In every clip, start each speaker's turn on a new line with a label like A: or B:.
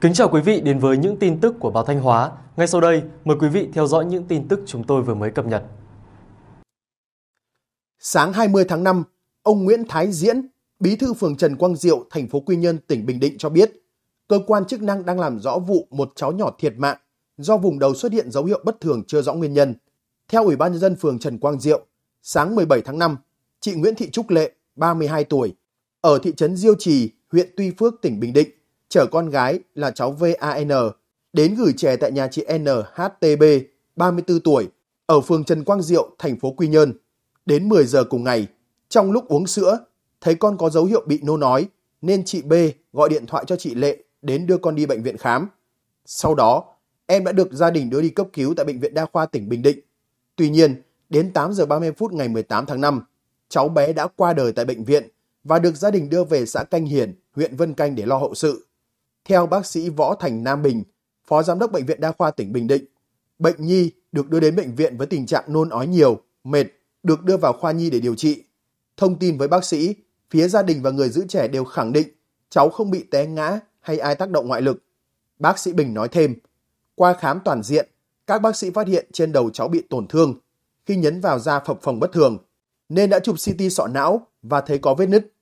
A: Kính chào quý vị đến với những tin tức của báo Thanh Hóa. Ngay sau đây, mời quý vị theo dõi những tin tức chúng tôi vừa mới cập nhật. Sáng 20 tháng 5, ông Nguyễn Thái Diễn, Bí thư phường Trần Quang Diệu, thành phố Quy Nhơn, tỉnh Bình Định cho biết, cơ quan chức năng đang làm rõ vụ một cháu nhỏ thiệt mạng do vùng đầu xuất hiện dấu hiệu bất thường chưa rõ nguyên nhân. Theo Ủy ban nhân dân phường Trần Quang Diệu, sáng 17 tháng 5, chị Nguyễn Thị Trúc Lệ, 32 tuổi, ở thị trấn Diêu Trì, huyện Tuy Phước, tỉnh Bình Định chở con gái là cháu VAN đến gửi trẻ tại nhà chị NHTB, 34 tuổi, ở phường Trần Quang Diệu, thành phố Quy Nhơn. Đến 10 giờ cùng ngày, trong lúc uống sữa, thấy con có dấu hiệu bị nô nói, nên chị B gọi điện thoại cho chị Lệ đến đưa con đi bệnh viện khám. Sau đó, em đã được gia đình đưa đi cấp cứu tại Bệnh viện Đa khoa tỉnh Bình Định. Tuy nhiên, đến 8 giờ 30 phút ngày 18 tháng 5, cháu bé đã qua đời tại bệnh viện và được gia đình đưa về xã Canh Hiền, huyện Vân Canh để lo hậu sự. Theo bác sĩ Võ Thành Nam Bình, Phó Giám đốc Bệnh viện Đa khoa tỉnh Bình Định, bệnh nhi được đưa đến bệnh viện với tình trạng nôn ói nhiều, mệt, được đưa vào khoa nhi để điều trị. Thông tin với bác sĩ, phía gia đình và người giữ trẻ đều khẳng định cháu không bị té ngã hay ai tác động ngoại lực. Bác sĩ Bình nói thêm, qua khám toàn diện, các bác sĩ phát hiện trên đầu cháu bị tổn thương khi nhấn vào da phập phồng bất thường, nên đã chụp CT sọ não và thấy có vết nứt.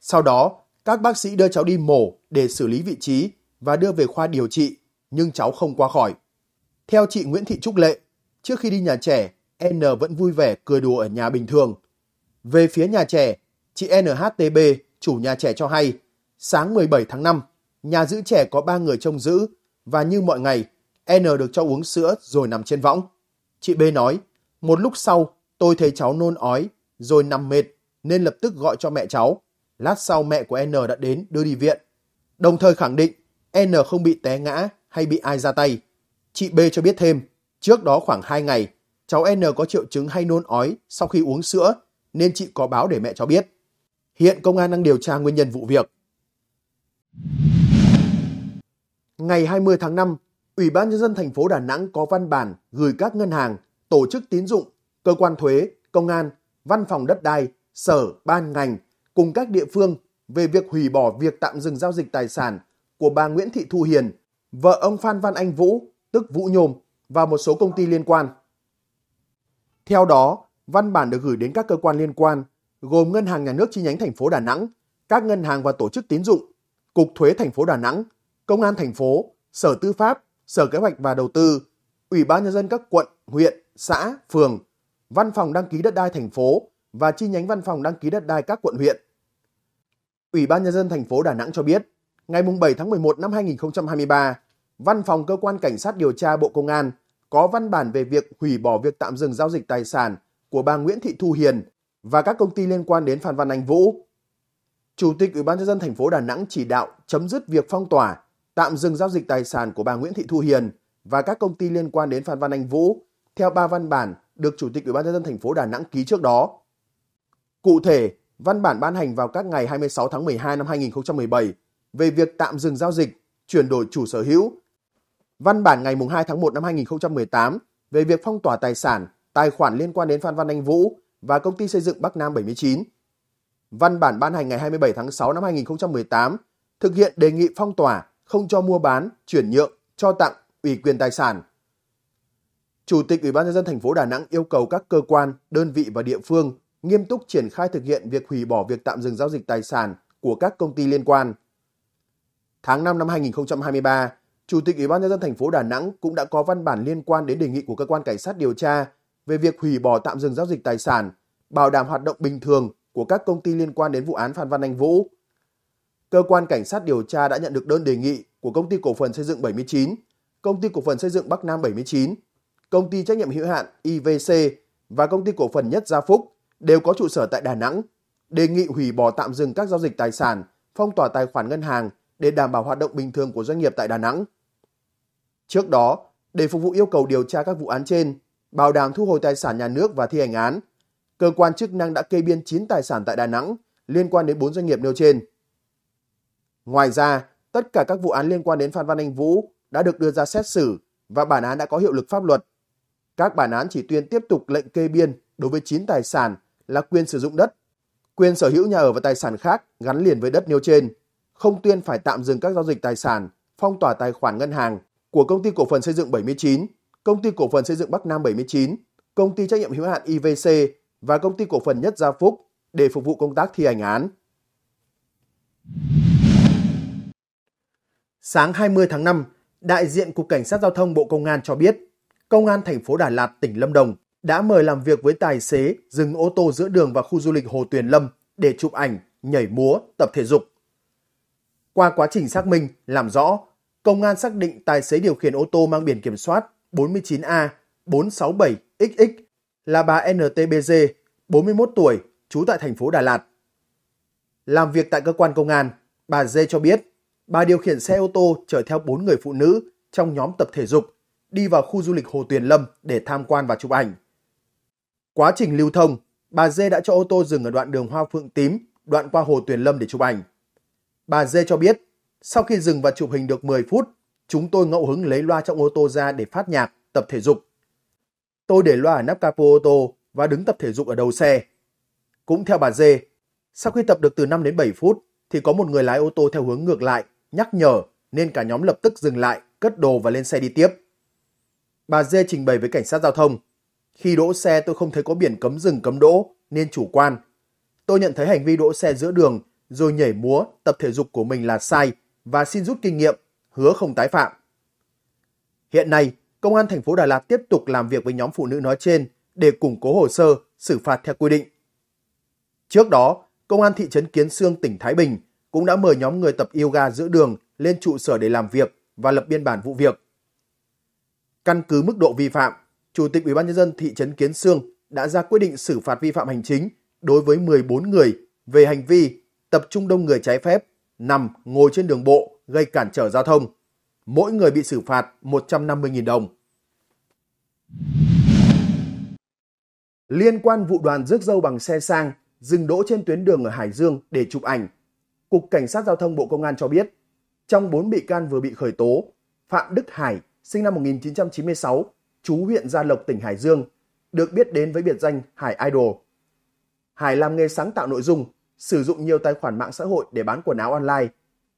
A: Sau đó, các bác sĩ đưa cháu đi mổ để xử lý vị trí và đưa về khoa điều trị, nhưng cháu không qua khỏi. Theo chị Nguyễn Thị Trúc Lệ, trước khi đi nhà trẻ, N vẫn vui vẻ cười đùa ở nhà bình thường. Về phía nhà trẻ, chị NHTB, chủ nhà trẻ cho hay, sáng 17 tháng 5, nhà giữ trẻ có 3 người trông giữ và như mọi ngày, N được cho uống sữa rồi nằm trên võng. Chị B nói, một lúc sau tôi thấy cháu nôn ói rồi nằm mệt nên lập tức gọi cho mẹ cháu. Lát sau mẹ của N đã đến đưa đi viện. Đồng thời khẳng định N không bị té ngã hay bị ai ra tay. Chị B cho biết thêm, trước đó khoảng 2 ngày, cháu N có triệu chứng hay nôn ói sau khi uống sữa nên chị có báo để mẹ cho biết. Hiện công an đang điều tra nguyên nhân vụ việc. Ngày 20 tháng 5, Ủy ban Nhân dân thành phố Đà Nẵng có văn bản gửi các ngân hàng, tổ chức tín dụng, cơ quan thuế, công an, văn phòng đất đai, sở, ban ngành cùng các địa phương về việc hủy bỏ việc tạm dừng giao dịch tài sản của bà Nguyễn Thị Thu Hiền, vợ ông Phan Văn Anh Vũ, tức Vũ Nhôm, và một số công ty liên quan. Theo đó, văn bản được gửi đến các cơ quan liên quan, gồm Ngân hàng Nhà nước chi nhánh thành phố Đà Nẵng, các ngân hàng và tổ chức tín dụng, Cục Thuế thành phố Đà Nẵng, Công an thành phố, Sở Tư pháp, Sở Kế hoạch và Đầu tư, Ủy ban nhân dân các quận, huyện, xã, phường, Văn phòng đăng ký đất đai thành phố, và chi nhánh văn phòng đăng ký đất đai các quận huyện. Ủy ban Nhân dân thành phố Đà Nẵng cho biết, ngày 7 tháng 11 năm 2023, Văn phòng Cơ quan Cảnh sát Điều tra Bộ Công an có văn bản về việc hủy bỏ việc tạm dừng giao dịch tài sản của bà Nguyễn Thị Thu Hiền và các công ty liên quan đến Phan Văn Anh Vũ. Chủ tịch Ủy ban nhân dân thành phố Đà Nẵng chỉ đạo chấm dứt việc phong tỏa, tạm dừng giao dịch tài sản của bà Nguyễn Thị Thu Hiền và các công ty liên quan đến Phan Văn Anh Vũ theo ba văn bản được Chủ tịch Ủy ban nhân dân thành phố Đà Nẵng ký trước đó. Cụ thể, văn bản ban hành vào các ngày 26 tháng 12 năm 2017 về việc tạm dừng giao dịch, chuyển đổi chủ sở hữu. Văn bản ngày 2 tháng 1 năm 2018 về việc phong tỏa tài sản, tài khoản liên quan đến Phan Văn Anh Vũ và công ty xây dựng Bắc Nam 79. Văn bản ban hành ngày 27 tháng 6 năm 2018 thực hiện đề nghị phong tỏa, không cho mua bán, chuyển nhượng, cho tặng, ủy quyền tài sản. Chủ tịch Ủy ban nhân dân thành phố Đà Nẵng yêu cầu các cơ quan, đơn vị và địa phương nghiêm túc triển khai thực hiện việc hủy bỏ việc tạm dừng giao dịch tài sản của các công ty liên quan. Tháng 5 năm 2023, Chủ tịch Ủy ban nhân dân thành phố Đà Nẵng cũng đã có văn bản liên quan đến đề nghị của cơ quan cảnh sát điều tra về việc hủy bỏ tạm dừng giao dịch tài sản, bảo đảm hoạt động bình thường của các công ty liên quan đến vụ án Phan Văn Anh Vũ. Cơ quan cảnh sát điều tra đã nhận được đơn đề nghị của công ty cổ phần xây dựng 79, công ty cổ phần xây dựng Bắc Nam 79, công ty trách nhiệm hữu hạn IVC và công ty cổ phần Nhất Gia Phúc đều có trụ sở tại Đà Nẵng, đề nghị hủy bỏ tạm dừng các giao dịch tài sản, phong tỏa tài khoản ngân hàng để đảm bảo hoạt động bình thường của doanh nghiệp tại Đà Nẵng. Trước đó, để phục vụ yêu cầu điều tra các vụ án trên, bảo đảm thu hồi tài sản nhà nước và thi hành án, cơ quan chức năng đã kê biên 9 tài sản tại Đà Nẵng liên quan đến 4 doanh nghiệp nêu trên. Ngoài ra, tất cả các vụ án liên quan đến Phan Văn Anh Vũ đã được đưa ra xét xử và bản án đã có hiệu lực pháp luật. Các bản án chỉ tuyên tiếp tục lệnh kê biên đối với 9 tài sản là quyền sử dụng đất, quyền sở hữu nhà ở và tài sản khác gắn liền với đất nêu trên, không tuyên phải tạm dừng các giao dịch tài sản, phong tỏa tài khoản ngân hàng của công ty cổ phần xây dựng 79, công ty cổ phần xây dựng Bắc Nam 79, công ty trách nhiệm hữu hạn IVC và công ty cổ phần Nhất Gia Phúc để phục vụ công tác thi hành án. Sáng 20 tháng 5, đại diện Cục Cảnh sát Giao thông Bộ Công an cho biết, Công an thành phố Đà Lạt, tỉnh Lâm Đồng đã mời làm việc với tài xế dừng ô tô giữa đường và khu du lịch Hồ Tuyền Lâm để chụp ảnh, nhảy múa, tập thể dục. Qua quá trình xác minh, làm rõ, công an xác định tài xế điều khiển ô tô mang biển kiểm soát 49A467XX là bà NTBG, 41 tuổi, trú tại thành phố Đà Lạt. Làm việc tại cơ quan công an, bà Dê cho biết bà điều khiển xe ô tô chở theo 4 người phụ nữ trong nhóm tập thể dục đi vào khu du lịch Hồ Tuyền Lâm để tham quan và chụp ảnh. Quá trình lưu thông, bà Dê đã cho ô tô dừng ở đoạn đường Hoa Phượng Tím, đoạn qua Hồ Tuyền Lâm để chụp ảnh. Bà Dê cho biết, sau khi dừng và chụp hình được 10 phút, chúng tôi ngẫu hứng lấy loa trong ô tô ra để phát nhạc, tập thể dục. Tôi để loa ở nắp capo ô tô và đứng tập thể dục ở đầu xe. Cũng theo bà Dê, sau khi tập được từ 5 đến 7 phút thì có một người lái ô tô theo hướng ngược lại, nhắc nhở nên cả nhóm lập tức dừng lại, cất đồ và lên xe đi tiếp. Bà Dê trình bày với cảnh sát giao thông khi đỗ xe tôi không thấy có biển cấm dừng cấm đỗ nên chủ quan. Tôi nhận thấy hành vi đỗ xe giữa đường rồi nhảy múa, tập thể dục của mình là sai và xin rút kinh nghiệm, hứa không tái phạm. Hiện nay, Công an thành phố Đà Lạt tiếp tục làm việc với nhóm phụ nữ nói trên để củng cố hồ sơ, xử phạt theo quy định. Trước đó, Công an thị trấn Kiến Sương, tỉnh Thái Bình cũng đã mời nhóm người tập yoga giữa đường lên trụ sở để làm việc và lập biên bản vụ việc. Căn cứ mức độ vi phạm, Chủ tịch Ủy ban nhân dân thị trấn Kiến Sương đã ra quyết định xử phạt vi phạm hành chính đối với 14 người về hành vi tập trung đông người trái phép, nằm ngồi trên đường bộ gây cản trở giao thông. Mỗi người bị xử phạt 150.000 đồng. Liên quan vụ đoàn rước dâu bằng xe sang dừng đỗ trên tuyến đường ở Hải Dương để chụp ảnh, Cục Cảnh sát Giao thông Bộ Công an cho biết, trong 4 bị can vừa bị khởi tố, Phạm Đức Hải, sinh năm 1996, chú huyện Gia Lộc, tỉnh Hải Dương, được biết đến với biệt danh Hải Idol. Hải làm nghề sáng tạo nội dung, sử dụng nhiều tài khoản mạng xã hội để bán quần áo online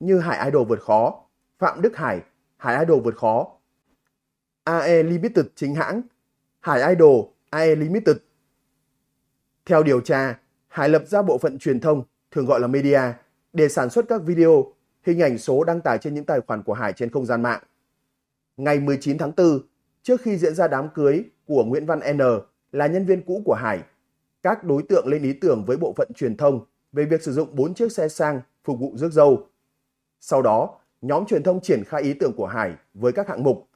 A: như Hải Idol vượt khó, Phạm Đức Hải, Hải Idol vượt khó, AE Limited chính hãng, Hải Idol, AE Limited. Theo điều tra, Hải lập ra bộ phận truyền thông, thường gọi là media, để sản xuất các video, hình ảnh số đăng tải trên những tài khoản của Hải trên không gian mạng. Ngày 19 tháng 4, trước khi diễn ra đám cưới của Nguyễn Văn N là nhân viên cũ của Hải, các đối tượng lên ý tưởng với bộ phận truyền thông về việc sử dụng 4 chiếc xe sang phục vụ rước dâu. Sau đó, nhóm truyền thông triển khai ý tưởng của Hải với các hạng mục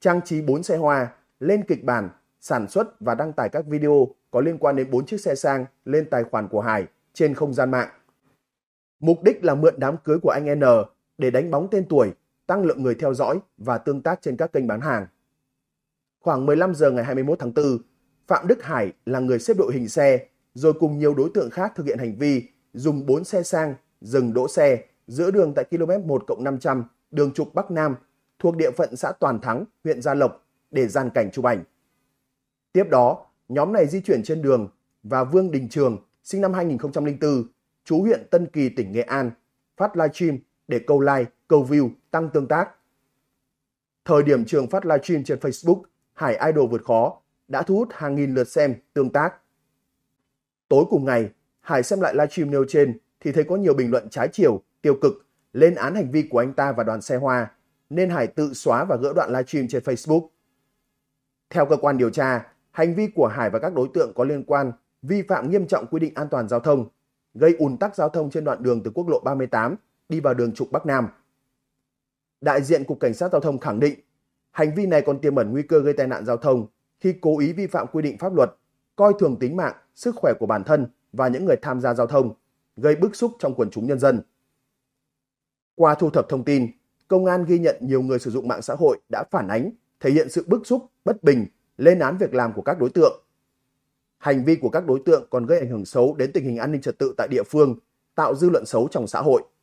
A: trang trí 4 xe hoa, lên kịch bản, sản xuất và đăng tải các video có liên quan đến 4 chiếc xe sang lên tài khoản của Hải trên không gian mạng. Mục đích là mượn đám cưới của anh N để đánh bóng tên tuổi, tăng lượng người theo dõi và tương tác trên các kênh bán hàng. Khoảng 15 giờ ngày 21 tháng 4, Phạm Đức Hải là người xếp đội hình xe, rồi cùng nhiều đối tượng khác thực hiện hành vi dùng 4 xe sang dừng đỗ xe giữa đường tại km 1 500 đường trục Bắc Nam thuộc địa phận xã Toàn Thắng, huyện Gia Lộc để gian cảnh chụp ảnh. Tiếp đó, nhóm này di chuyển trên đường và Vương Đình Trường, sinh năm 2004, chú huyện Tân Kỳ, tỉnh Nghệ An, phát livestream để câu like, câu view, tăng tương tác. Thời điểm Trường phát livestream trên Facebook – Hải Idol vượt khó đã thu hút hàng nghìn lượt xem tương tác. Tối cùng ngày, Hải xem lại livestream nêu trên thì thấy có nhiều bình luận trái chiều, tiêu cực lên án hành vi của anh ta và đoàn xe hoa, nên Hải tự xóa và gỡ đoạn livestream trên Facebook. Theo cơ quan điều tra, hành vi của Hải và các đối tượng có liên quan vi phạm nghiêm trọng quy định an toàn giao thông, gây ùn tắc giao thông trên đoạn đường từ quốc lộ 38 đi vào đường trục Bắc Nam. Đại diện Cục Cảnh sát Giao thông khẳng định Hành vi này còn tiềm ẩn nguy cơ gây tai nạn giao thông khi cố ý vi phạm quy định pháp luật, coi thường tính mạng, sức khỏe của bản thân và những người tham gia giao thông, gây bức xúc trong quần chúng nhân dân. Qua thu thập thông tin, công an ghi nhận nhiều người sử dụng mạng xã hội đã phản ánh, thể hiện sự bức xúc, bất bình, lên án việc làm của các đối tượng. Hành vi của các đối tượng còn gây ảnh hưởng xấu đến tình hình an ninh trật tự tại địa phương, tạo dư luận xấu trong xã hội.